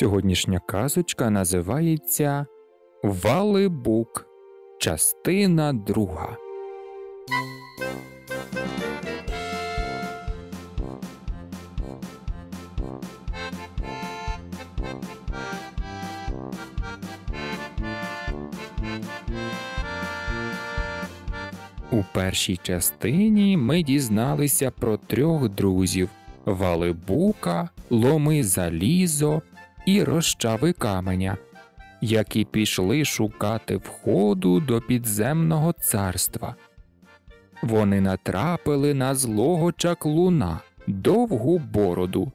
Сьогоднішня казочка називається Валибук, частина друга. У першій частині ми дізналися про трьох друзів Валибука, Ломи Залізо і розчави каменя, які пішли шукати входу до підземного царства. Вони натрапили на злого чаклуна довгу бороду,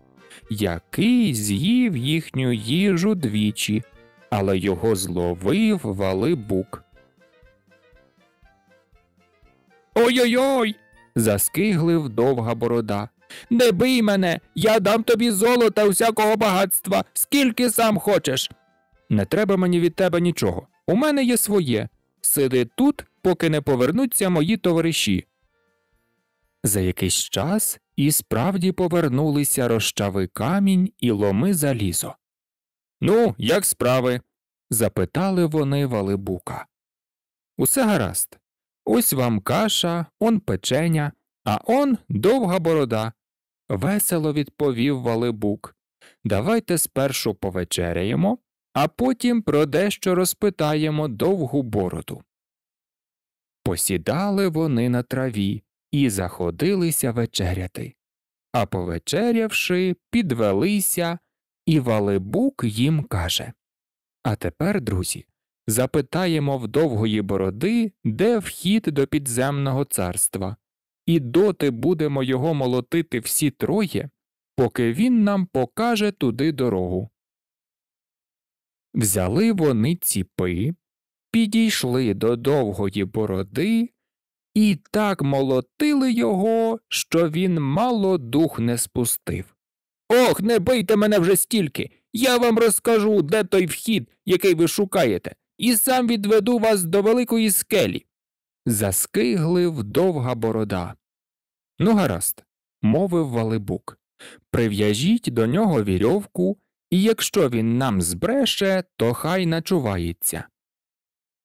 який з'їв їхню їжу двічі, але його зловив валибук. Ой ой ой. заскиглив довга борода. Не бий мене, я дам тобі золота всякого багатства, скільки сам хочеш. Не треба мені від тебе нічого. У мене є своє. Сиди тут, поки не повернуться мої товариші. За якийсь час і справді повернулися розчави камінь і ломи залізо. Ну, як справи? запитали вони Валибука. Усе гаразд. Ось вам каша, он печеня, а он довга борода весело відповів Валибук. Давайте спершу повечеряємо, а потім про дещо розпитаємо довгу бороду. Посідали вони на траві і заходилися вечеряти. А повечерявши, підвелися, і Валибук їм каже А тепер, друзі, запитаємо в довгої бороди, де вхід до підземного царства і доти будемо його молотити всі троє, поки він нам покаже туди дорогу. Взяли вони ціпи, підійшли до довгої бороди і так молотили його, що він мало дух не спустив. Ох, не бийте мене вже стільки. Я вам розкажу, де той вхід, який ви шукаєте, і сам відведу вас до великої скелі заскиглив довга борода. Ну, гаразд, мовив Валибук. Прив'яжіть до нього вірьовку, і якщо він нам збреше, то хай начувається.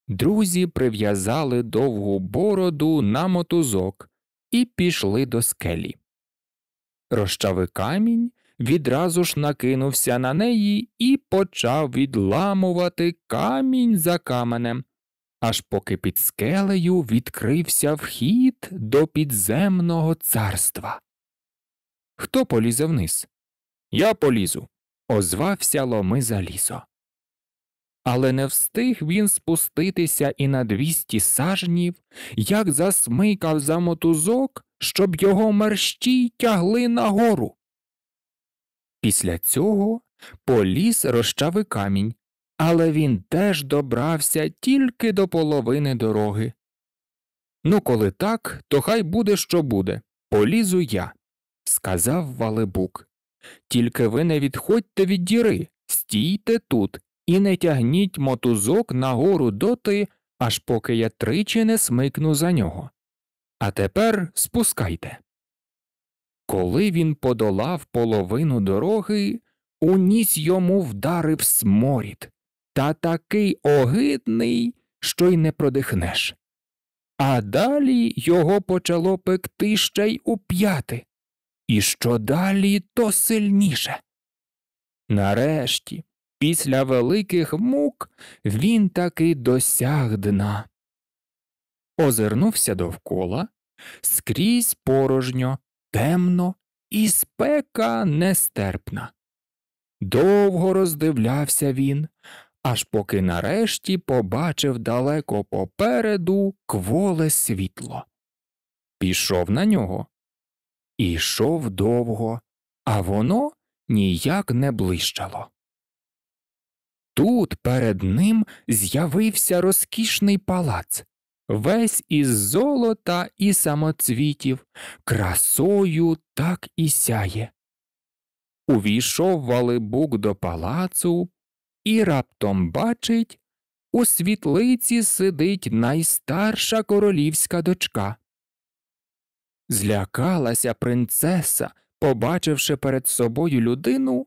Друзі прив'язали довгу бороду на мотузок і пішли до скелі. Рощави камінь відразу ж накинувся на неї і почав відламувати камінь за каменем, аж поки під скелею відкрився вхід до підземного царства. Хто полізе вниз? Я полізу. озвався ломи залізо. Але не встиг він спуститися і на двісті сажнів, як засмикав за мотузок, щоб його мерщій тягли нагору. Після цього поліз розчави камінь, але він теж добрався тільки до половини дороги. Ну, коли так, то хай буде, що буде. Полізу я, сказав Валебук. Тільки ви не відходьте від діри, стійте тут і не тягніть мотузок нагору доти, аж поки я тричі не смикну за нього. А тепер спускайте. Коли він подолав половину дороги, у ніс йому вдарив сморід та такий огидний, що й не продихнеш. А далі його почало пекти ще й уп'яти, і що далі, то сильніше. Нарешті, після великих мук, він таки досяг дна. Озирнувся довкола, скрізь порожньо, темно і спека нестерпна. Довго роздивлявся він, аж поки нарешті побачив далеко попереду кволе світло. Пішов на нього. Ішов довго, а воно ніяк не блищало. Тут перед ним з'явився розкішний палац, весь із золота і самоцвітів, красою так і сяє. Увійшов валибук до палацу, і раптом бачить у світлиці сидить найстарша королівська дочка. Злякалася принцеса, побачивши перед собою людину,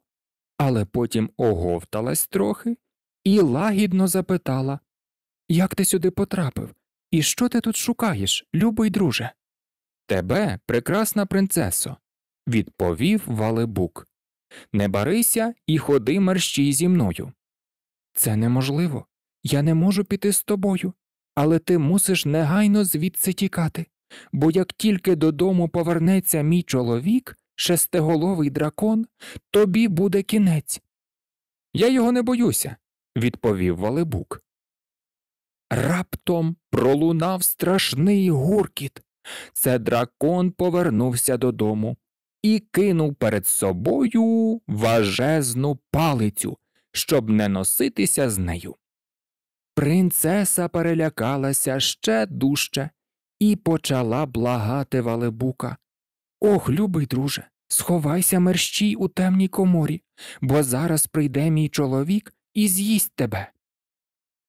але потім оговталась трохи і лагідно запитала Як ти сюди потрапив? І що ти тут шукаєш, любий друже? Тебе, прекрасна принцесо, відповів Валебук. Не барися і ходи мерщій зі мною. Це неможливо. Я не можу піти з тобою, але ти мусиш негайно звідси тікати, бо як тільки додому повернеться мій чоловік, шестиголовий дракон, тобі буде кінець. Я його не боюся, відповів Валебук. Раптом пролунав страшний гуркіт. Це дракон повернувся додому і кинув перед собою важезну палицю, щоб не носитися з нею. Принцеса перелякалася ще дужче і почала благати Валебука. Ох, любий друже, сховайся мерщій у темній коморі, бо зараз прийде мій чоловік і з'їсть тебе.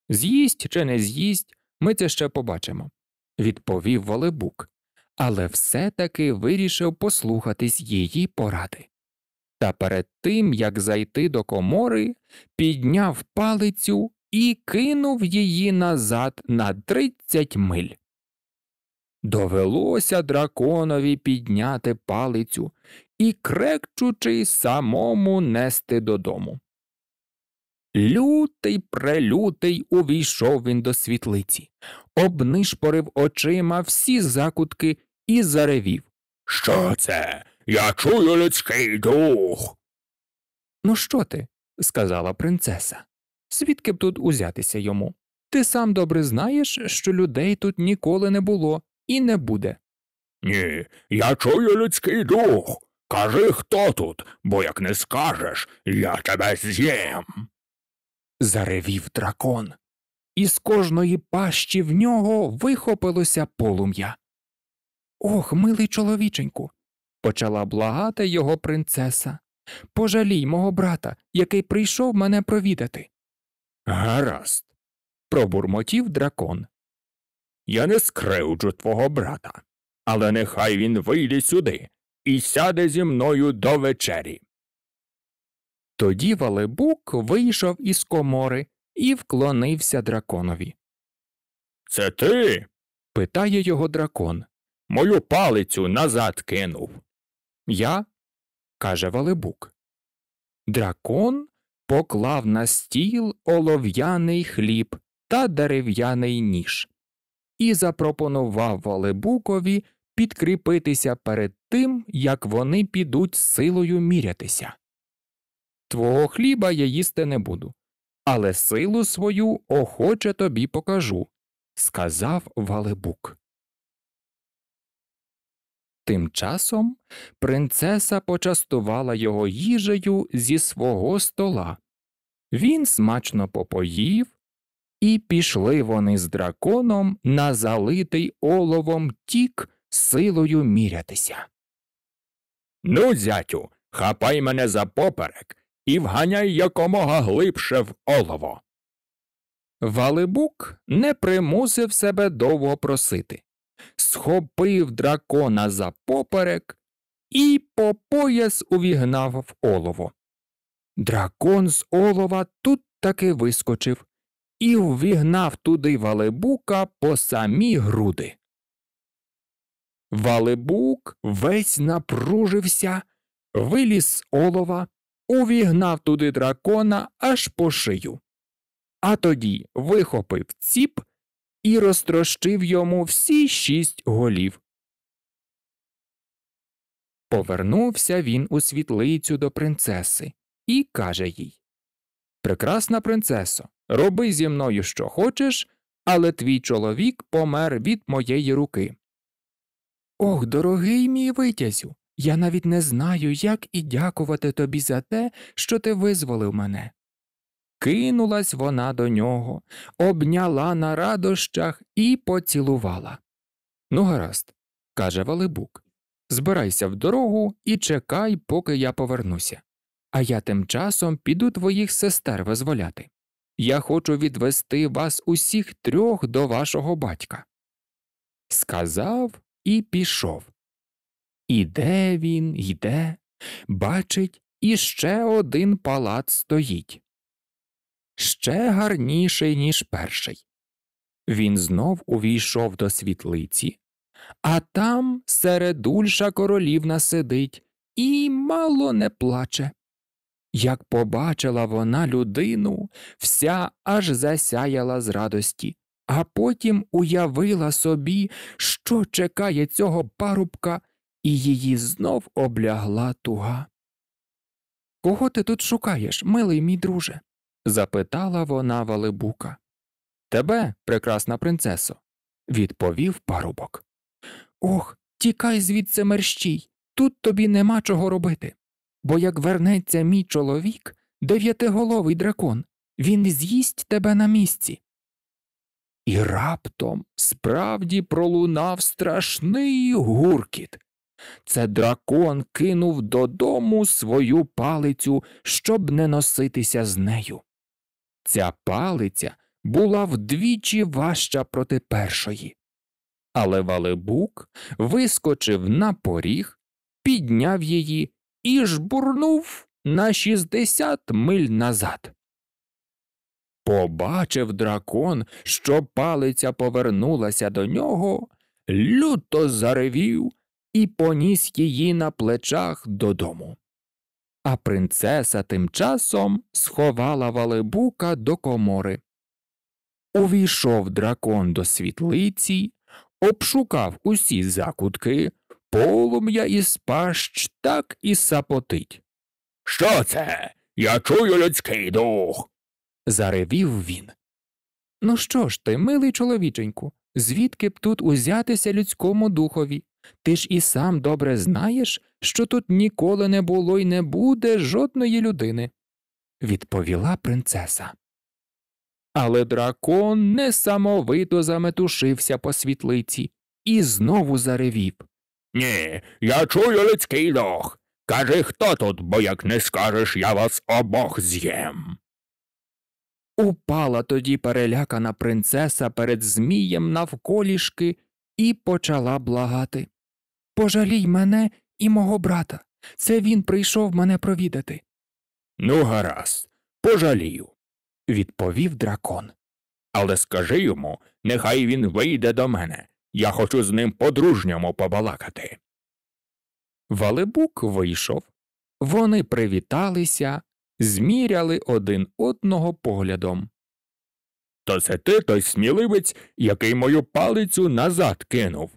З'їсть чи не з'їсть, ми це ще побачимо, відповів Валебук, але все таки вирішив послухатись її поради. Та перед тим, як зайти до комори, підняв палицю і кинув її назад на тридцять миль. Довелося драконові підняти палицю і, крекчучи, самому нести додому. Лютий прелютий увійшов він до світлиці, обнишпорив очима всі закутки і заревів. Що це? Я чую людський дух. Ну, що ти? сказала принцеса. Свідки б тут узятися йому? Ти сам добре знаєш, що людей тут ніколи не було і не буде. Ні, я чую людський дух. Кажи, хто тут, бо як не скажеш, я тебе з'єм. Заревів дракон, і з кожної пащі в нього вихопилося полум'я. Ох, милий чоловіченьку, почала благати його принцеса. Пожалій мого брата, який прийшов мене провідати. Гаразд, пробурмотів дракон. Я не скривджу твого брата, але нехай він вийде сюди і сяде зі мною до вечері. Тоді Валебук вийшов із комори і вклонився драконові. Це ти? питає його дракон. Мою палицю назад кинув. Я, каже Валебук. Дракон поклав на стіл олов'яний хліб та дерев'яний ніж і запропонував Валебукові підкріпитися перед тим, як вони підуть силою мірятися. Твого хліба я їсти не буду, але силу свою охоче тобі покажу, сказав Валебук. Тим часом принцеса почастувала його їжею зі свого стола. Він смачно попоїв, і пішли вони з драконом на залитий оловом тік силою мірятися. Ну, зятю, хапай мене за поперек і вганяй якомога глибше в олово. Валибук не примусив себе довго просити схопив дракона за поперек і по пояс увігнав в олово. Дракон з олова тут таки вискочив і ввігнав туди валебука по самі груди. Валебук весь напружився, виліз з олова, увігнав туди дракона аж по шию. А тоді вихопив ціп і розтрощив йому всі шість голів. Повернувся він у світлицю до принцеси і каже їй Прекрасна принцесо, роби зі мною що хочеш, але твій чоловік помер від моєї руки. Ох, дорогий мій витязю. Я навіть не знаю, як і дякувати тобі за те, що ти визволив мене. Кинулась вона до нього, обняла на радощах і поцілувала. Ну, гаразд, каже Валибук, збирайся в дорогу і чекай, поки я повернуся. А я тим часом піду твоїх сестер визволяти. Я хочу відвести вас усіх трьох до вашого батька. Сказав і пішов. Іде він, йде, бачить, іще один палац стоїть ще гарніший, ніж перший. Він знов увійшов до світлиці, а там середульша королівна сидить і мало не плаче. Як побачила вона людину, вся аж засяяла з радості, а потім уявила собі, що чекає цього парубка, і її знов облягла туга. Кого ти тут шукаєш, милий мій друже? запитала вона Валибука. Тебе, прекрасна принцесо, відповів парубок. Ох, тікай звідси мерщій. Тут тобі нема чого робити. Бо як вернеться мій чоловік, дев'ятиголовий дракон, він з'їсть тебе на місці. І раптом справді пролунав страшний гуркіт. Це дракон кинув додому свою палицю, щоб не носитися з нею. Ця палиця була вдвічі важча проти першої. Але Валебук вискочив на поріг, підняв її і жбурнув на 60 миль назад. Побачив дракон, що палиця повернулася до нього, люто заревів і поніс її на плечах додому а принцеса тим часом сховала валебука до комори. Увійшов дракон до світлиці, обшукав усі закутки, полум'я із пащ так і сапотить. Що це? Я чую людський дух. заревів він. Ну що ж ти, милий чоловіченьку, звідки б тут узятися людському духові? Ти ж і сам добре знаєш, що тут ніколи не було і не буде жодної людини, відповіла принцеса. Але дракон несамовито заметушився по світлиці і знову заревів. Ні, я чую людський лох. Кажи, хто тут, бо як не скажеш, я вас обох з'єм. Упала тоді перелякана принцеса перед Змієм навколішки і почала благати. Пожалій мене і мого брата. Це він прийшов мене провідати. Ну, гаразд, пожалію, відповів дракон. Але скажи йому, нехай він вийде до мене. Я хочу з ним по-дружньому побалакати. Валебук вийшов. Вони привіталися, зміряли один одного поглядом. То це ти той сміливець, який мою палицю назад кинув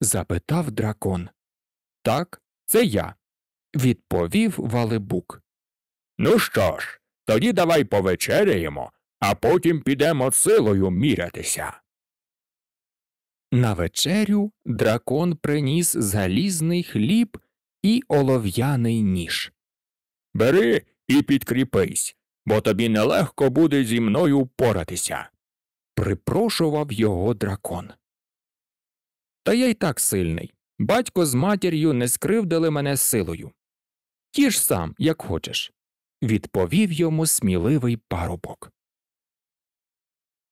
запитав дракон. Так, це я, відповів Валибук. Ну що ж, тоді давай повечеряємо, а потім підемо силою мірятися. На вечерю дракон приніс залізний хліб і олов'яний ніж. Бери і підкріпись, бо тобі нелегко буде зі мною поратися, припрошував його дракон. Та я й так сильний. Батько з матір'ю не скривдили мене силою. Ті ж сам, як хочеш, відповів йому сміливий парубок.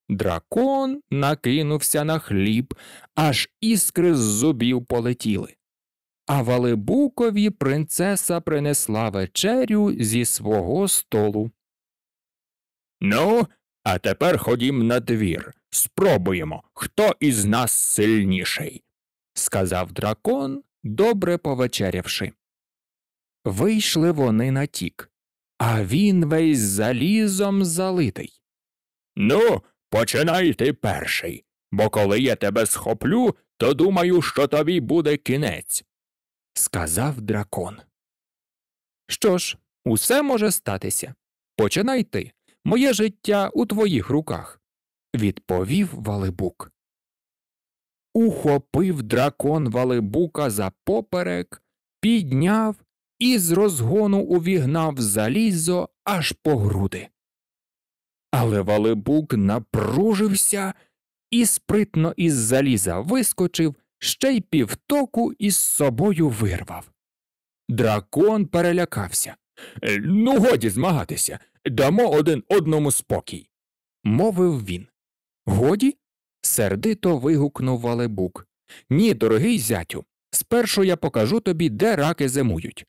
Дракон накинувся на хліб, аж іскри з зубів полетіли. А Валибукові принцеса принесла вечерю зі свого столу. Ну, а тепер ходім на двір. Спробуємо, хто із нас сильніший сказав дракон, добре повечерявши. Вийшли вони на тік, а він весь залізом залитий. Ну, починай ти перший, бо коли я тебе схоплю, то думаю, що тобі буде кінець, сказав дракон. Що ж, усе може статися. Починай ти. Моє життя у твоїх руках, відповів Валибук ухопив дракон Валибука за поперек, підняв і з розгону увігнав залізо аж по груди. Але Валибук напружився і спритно із заліза вискочив, ще й півтоку із собою вирвав. Дракон перелякався. Ну, годі змагатися, дамо один одному спокій, мовив він. Годі? сердито вигукнув Валебук. Ні, дорогий зятю, спершу я покажу тобі, де раки зимують.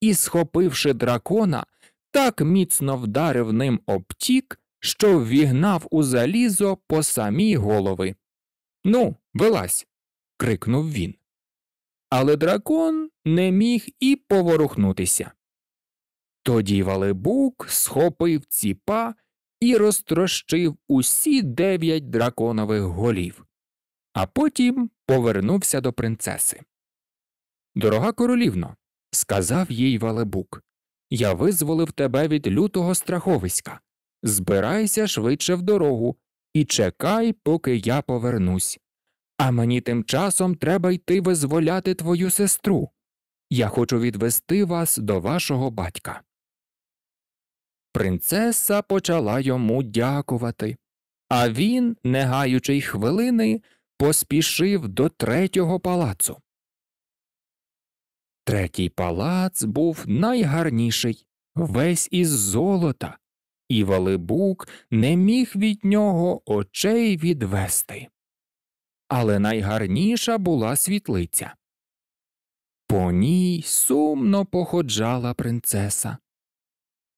І, схопивши дракона, так міцно вдарив ним обтік, що ввігнав у залізо по самій голови. Ну, вилазь. крикнув він. Але дракон не міг і поворухнутися. Тоді Валебук схопив ціпа і розтрощив усі дев'ять драконових голів, а потім повернувся до принцеси. Дорога королівно, сказав їй Валебук, я визволив тебе від лютого страховиська. Збирайся швидше в дорогу і чекай, поки я повернусь. А мені тим часом треба йти визволяти твою сестру. Я хочу відвести вас до вашого батька. Принцеса почала йому дякувати, а він, не гаючи й хвилини, поспішив до третього палацу. Третій палац був найгарніший, весь із золота, і Валибук не міг від нього очей відвести. Але найгарніша була світлиця. По ній сумно походжала принцеса.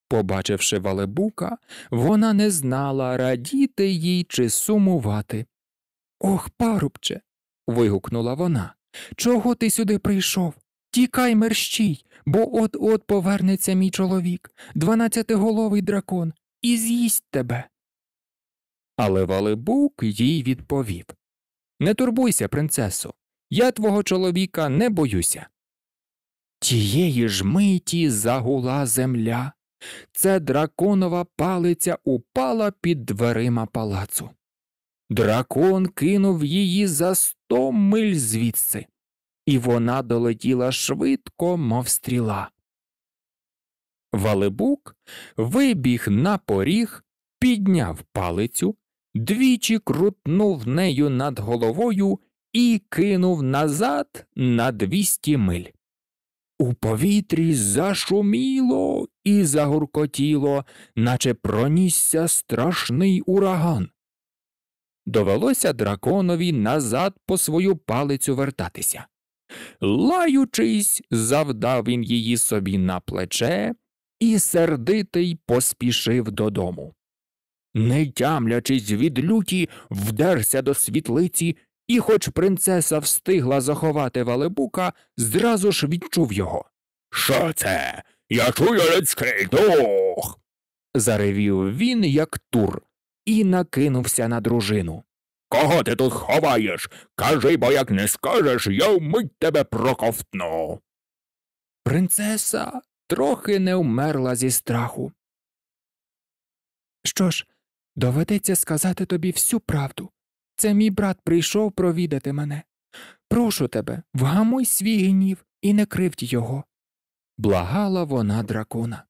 Побачивши Валебука, вона не знала, радіти їй чи сумувати. Ох, парубче. вигукнула вона. Чого ти сюди прийшов? Тікай мерщій, бо от от повернеться мій чоловік, дванадцятиголовий дракон, і з'їсть тебе. Але Валебук їй відповів Не турбуйся, принцесо, я твого чоловіка не боюся. Тієї ж миті загула земля. Це драконова палиця упала під дверима палацу. Дракон кинув її за сто миль звідси, і вона долетіла швидко, мов стріла. Валебук вибіг на поріг, підняв палицю, двічі крутнув нею над головою і кинув назад на двісті миль. У повітрі зашуміло і загуркотіло, наче пронісся страшний ураган. Довелося драконові назад по свою палицю вертатися. Лаючись, завдав він її собі на плече і сердитий поспішив додому. Не тямлячись від люті, вдерся до світлиці і, хоч принцеса встигла заховати Валебука, зразу ж відчув його. Що це? Я чую людський дух. заревів він, як тур, і накинувся на дружину. Кого ти тут ховаєш? Кажи, бо як не скажеш, я вмить тебе проковтну. Принцеса трохи не вмерла зі страху. Що ж, доведеться сказати тобі всю правду. Це мій брат прийшов провідати мене. Прошу тебе, вгамуй свій гнів і не кривдь його. Благала вона дракона.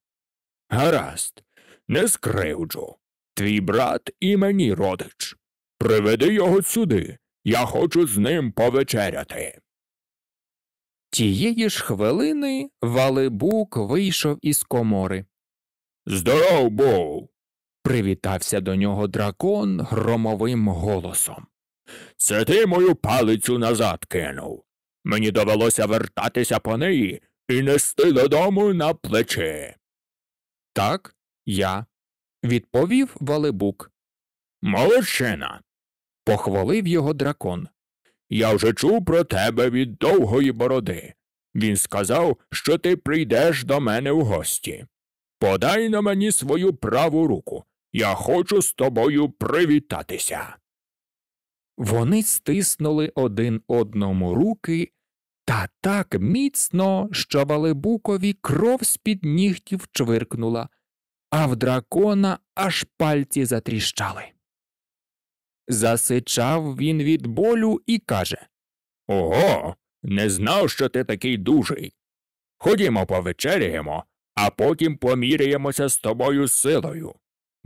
Гаразд, не скривджу. Твій брат і мені родич. Приведи його сюди. Я хочу з ним повечеряти. Тієї ж хвилини Валибук вийшов із комори. Здоров був. Привітався до нього дракон громовим голосом. Це ти мою палицю назад кинув. Мені довелося вертатися по неї і нести додому на плечі. Так, я, відповів Валибук. Молодчина. похвалив його дракон. Я вже чув про тебе від довгої бороди. Він сказав, що ти прийдеш до мене в гості. Подай на мені свою праву руку. Я хочу з тобою привітатися. Вони стиснули один одному руки та так міцно, що Валебукові кров з під нігтів чвиркнула, а в дракона аж пальці затріщали. Засичав він від болю і каже Ого, не знав, що ти такий дужий. Ходімо повечеряємо, а потім поміряємося з тобою силою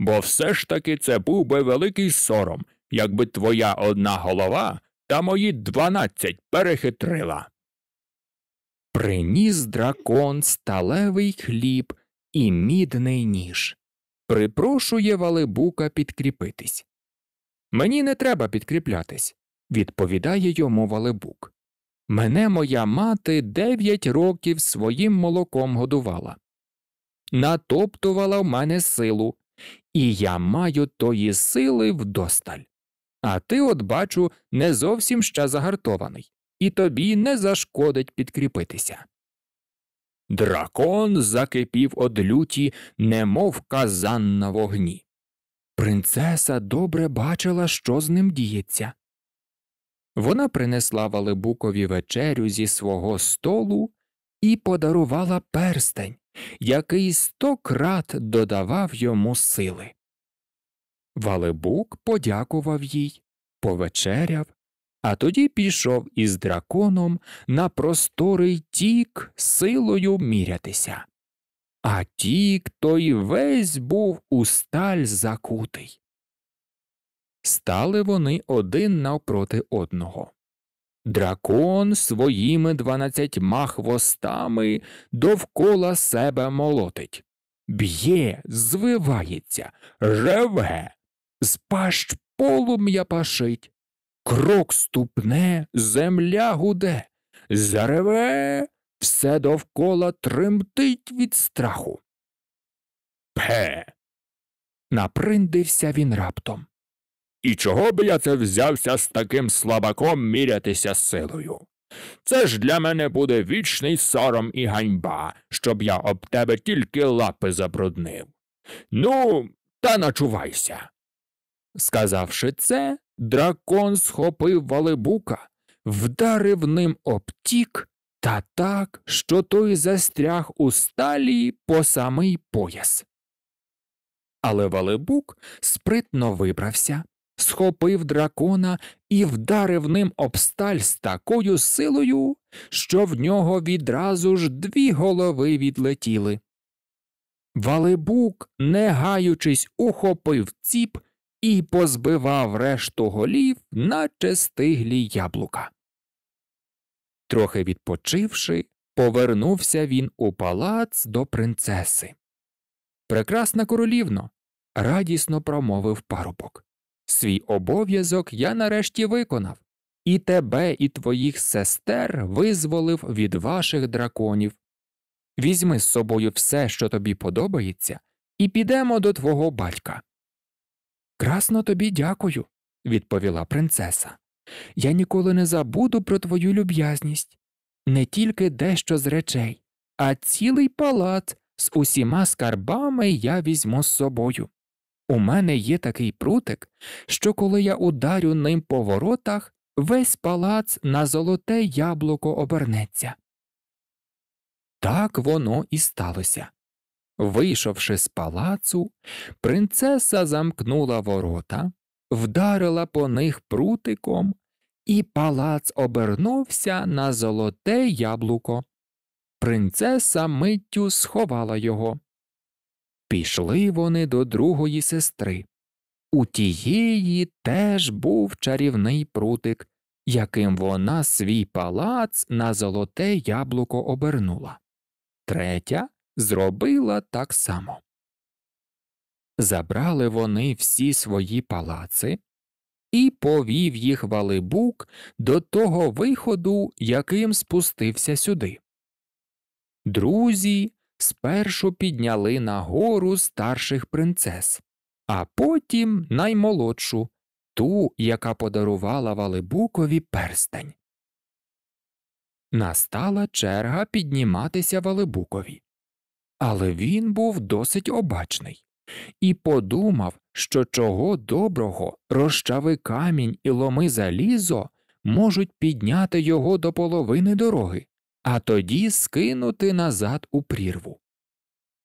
бо все ж таки це був би великий сором, якби твоя одна голова та мої дванадцять перехитрила. Приніс дракон сталевий хліб і мідний ніж. Припрошує Валебука підкріпитись. Мені не треба підкріплятись, відповідає йому Валебук. Мене моя мати дев'ять років своїм молоком годувала. Натоптувала в мене силу, і я маю тої сили вдосталь. А ти, от бачу, не зовсім ще загартований, і тобі не зашкодить підкріпитися. Дракон закипів од люті, немов казан на вогні. Принцеса добре бачила, що з ним діється. Вона принесла валибукові вечерю зі свого столу і подарувала перстень, який сто крат додавав йому сили. Валебук подякував їй, повечеряв, а тоді пішов із драконом на просторий тік силою мірятися. А тік той весь був у сталь закутий. Стали вони один навпроти одного. Дракон своїми дванадцятьма хвостами довкола себе молотить, б'є, звивається, реве, з пащ полум'я пашить, крок ступне, земля гуде, зареве, все довкола тремтить від страху. Пе. Наприндився він раптом. І чого б я це взявся з таким слабаком мірятися силою? Це ж для мене буде вічний сором і ганьба, щоб я об тебе тільки лапи забруднив. Ну, та начувайся. Сказавши це, дракон схопив Валебука, вдарив ним обтік та так, що той застряг у сталі по самий пояс. Але Валебук спритно вибрався, схопив дракона і вдарив ним об сталь з такою силою, що в нього відразу ж дві голови відлетіли. Валибук, не гаючись, ухопив ціп і позбивав решту голів, наче стиглі яблука. Трохи відпочивши, повернувся він у палац до принцеси. Прекрасна королівно, радісно промовив парубок. Свій обов'язок я нарешті виконав, і тебе, і твоїх сестер визволив від ваших драконів. Візьми з собою все, що тобі подобається, і підемо до твого батька. Красно тобі дякую, відповіла принцеса. Я ніколи не забуду про твою люб'язність, не тільки дещо з речей, а цілий палац з усіма скарбами я візьму з собою. У мене є такий прутик, що коли я ударю ним по воротах, весь палац на золоте яблуко обернеться. Так воно і сталося. Вийшовши з палацу, принцеса замкнула ворота, вдарила по них прутиком, і палац обернувся на золоте яблуко. Принцеса миттю сховала його. Пішли вони до другої сестри. У тієї теж був чарівний прутик, яким вона свій палац на золоте яблуко обернула. Третя зробила так само. Забрали вони всі свої палаци і повів їх валибук до того виходу, яким спустився сюди. Друзі спершу підняли на гору старших принцес, а потім наймолодшу, ту, яка подарувала Валибукові перстень. Настала черга підніматися Валибукові. Але він був досить обачний і подумав, що чого доброго розчави камінь і ломи залізо можуть підняти його до половини дороги, а тоді скинути назад у прірву.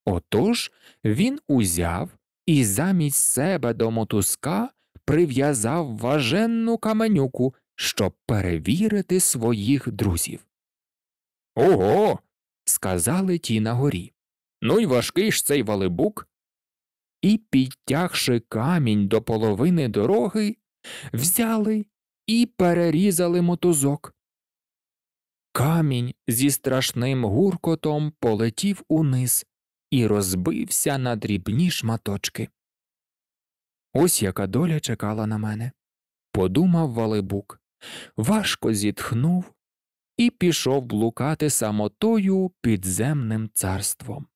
Отож він узяв і замість себе до мотузка прив'язав важенну каменюку, щоб перевірити своїх друзів. Ого. сказали ті на горі. Ну й важкий ж цей валибук. І, підтягши камінь до половини дороги, взяли і перерізали мотузок. Камінь зі страшним гуркотом полетів униз і розбився на дрібні шматочки. Ось яка доля чекала на мене. Подумав Валибук, важко зітхнув і пішов блукати самотою підземним царством.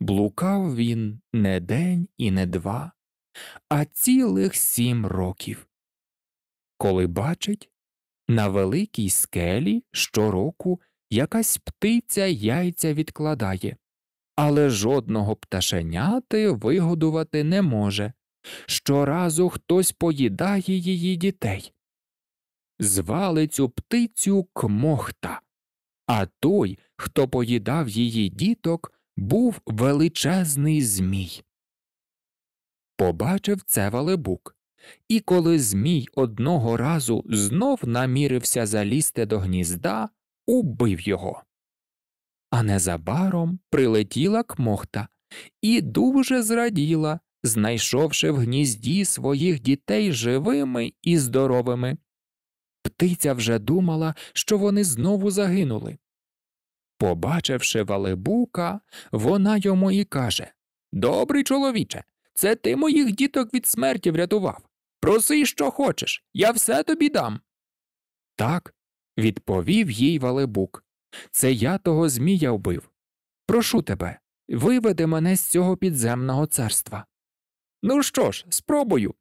Блукав він не день і не два, а цілих сім років. Коли бачить, на великій скелі щороку якась птиця яйця відкладає, але жодного пташеняти вигодувати не може. Щоразу хтось поїдає її дітей. Звали цю птицю Кмохта, а той, хто поїдав її діток, був величезний Змій. Побачив це Валебук. І коли Змій одного разу знов намірився залізти до гнізда, убив його. А незабаром прилетіла кмохта і дуже зраділа, знайшовши в гнізді своїх дітей живими і здоровими. Птиця вже думала, що вони знову загинули. Побачивши Валебука, вона йому і каже Добрий чоловіче, це ти моїх діток від смерті врятував. Проси, що хочеш, я все тобі дам. Так, відповів їй Валебук. Це я того Змія вбив. Прошу тебе, виведи мене з цього підземного царства. Ну що ж, спробую,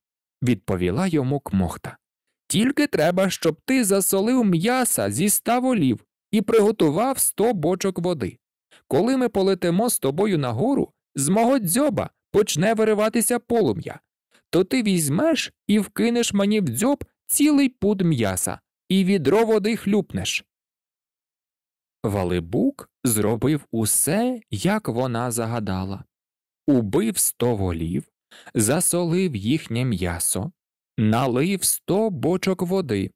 відповіла йому кмохта. Тільки треба, щоб ти засолив м'яса зі ста волів і приготував сто бочок води. Коли ми полетимо з тобою на гору, з мого дзьоба почне вириватися полум'я, то ти візьмеш і вкинеш мені в дзьоб цілий пуд м'яса і відро води хлюпнеш. Валибук зробив усе, як вона загадала убив сто волів, засолив їхнє м'ясо, налив сто бочок води,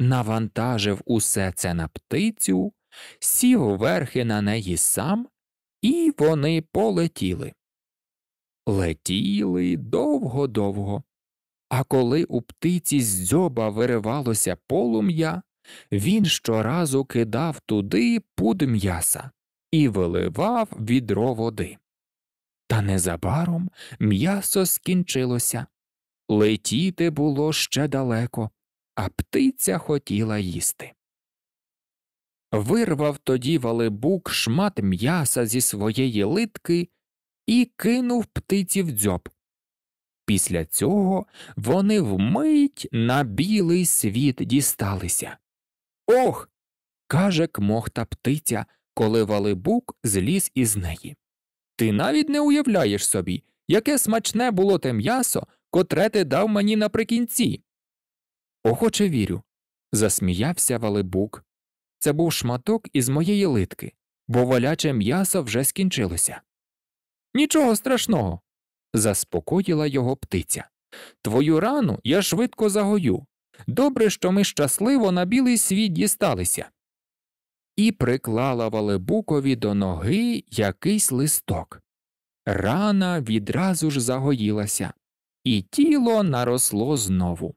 навантажив усе це на птицю, сів верхи на неї сам, і вони полетіли летіли довго-довго. А коли у птиці з дзьоба виривалося полум'я, він щоразу кидав туди пуд м'яса і виливав відро води. Та незабаром м'ясо скінчилося. Летіти було ще далеко, а птиця хотіла їсти. Вирвав тоді валебук шмат м'яса зі своєї литки і кинув птиці в дзьоб. Після цього вони вмить на білий світ дісталися. Ох. каже кмохта птиця, коли валибук зліз із неї. Ти навіть не уявляєш собі, яке смачне було те м'ясо, котре ти дав мені наприкінці. Охоче вірю. засміявся валибук. Це був шматок із моєї литки, бо валяче м'ясо вже скінчилося. Нічого страшного, заспокоїла його птиця. Твою рану я швидко загою. Добре, що ми щасливо на білий світ дісталися. І приклала Валебукові до ноги якийсь листок. Рана відразу ж загоїлася, і тіло наросло знову.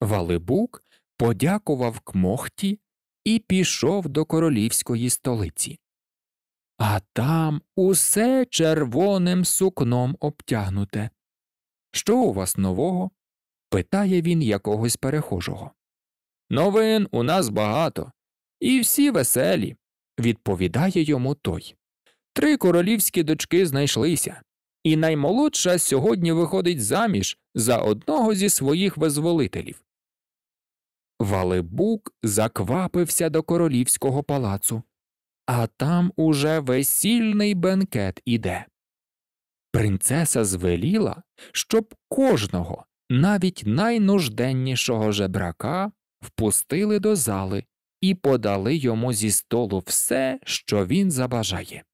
Валебук подякував кмохті і пішов до королівської столиці а там усе червоним сукном обтягнуте. Що у вас нового? питає він якогось перехожого. Новин у нас багато, і всі веселі, відповідає йому той. Три королівські дочки знайшлися, і наймолодша сьогодні виходить заміж за одного зі своїх визволителів. Валибук заквапився до королівського палацу а там уже весільний бенкет іде. Принцеса звеліла, щоб кожного, навіть найнужденнішого жебрака, впустили до зали і подали йому зі столу все, що він забажає.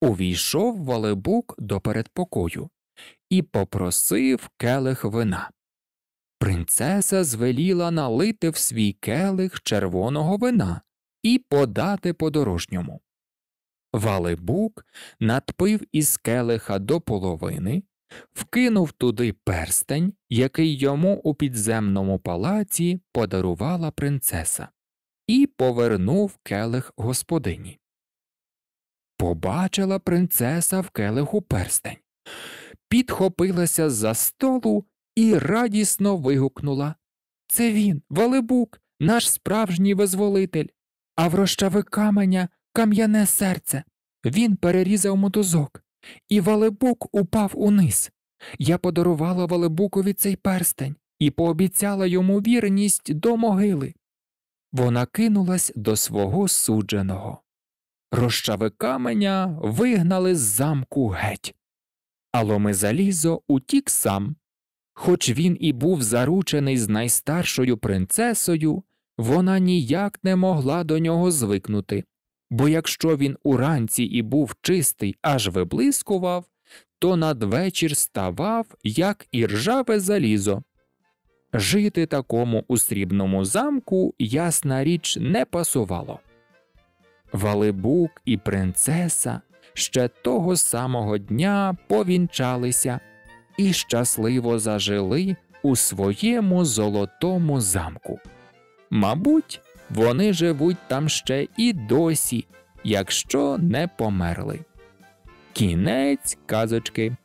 Увійшов Валебук до передпокою і попросив келих вина. Принцеса звеліла налити в свій келих червоного вина і подати по дорожньому. Валебук надпив із келиха до половини, вкинув туди перстень, який йому у підземному палаці подарувала принцеса, і повернув келих господині. Побачила принцеса в келиху перстень, підхопилася за столу і радісно вигукнула Це він, Валебук, наш справжній визволитель а в рощави каменя кам'яне серце. Він перерізав мотузок, і Валебук упав униз. Я подарувала Валебукові цей перстень і пообіцяла йому вірність до могили. Вона кинулась до свого судженого. Рощави каменя вигнали з замку геть. А ломи залізо утік сам. Хоч він і був заручений з найстаршою принцесою, вона ніяк не могла до нього звикнути, бо якщо він уранці і був чистий, аж виблискував, то надвечір ставав, як іржаве залізо. Жити такому у срібному замку, ясна річ, не пасувало. Валибук і принцеса ще того самого дня повінчалися і щасливо зажили у своєму золотому замку. Мабуть, вони живуть там ще і досі, якщо не померли. Кінець казочки.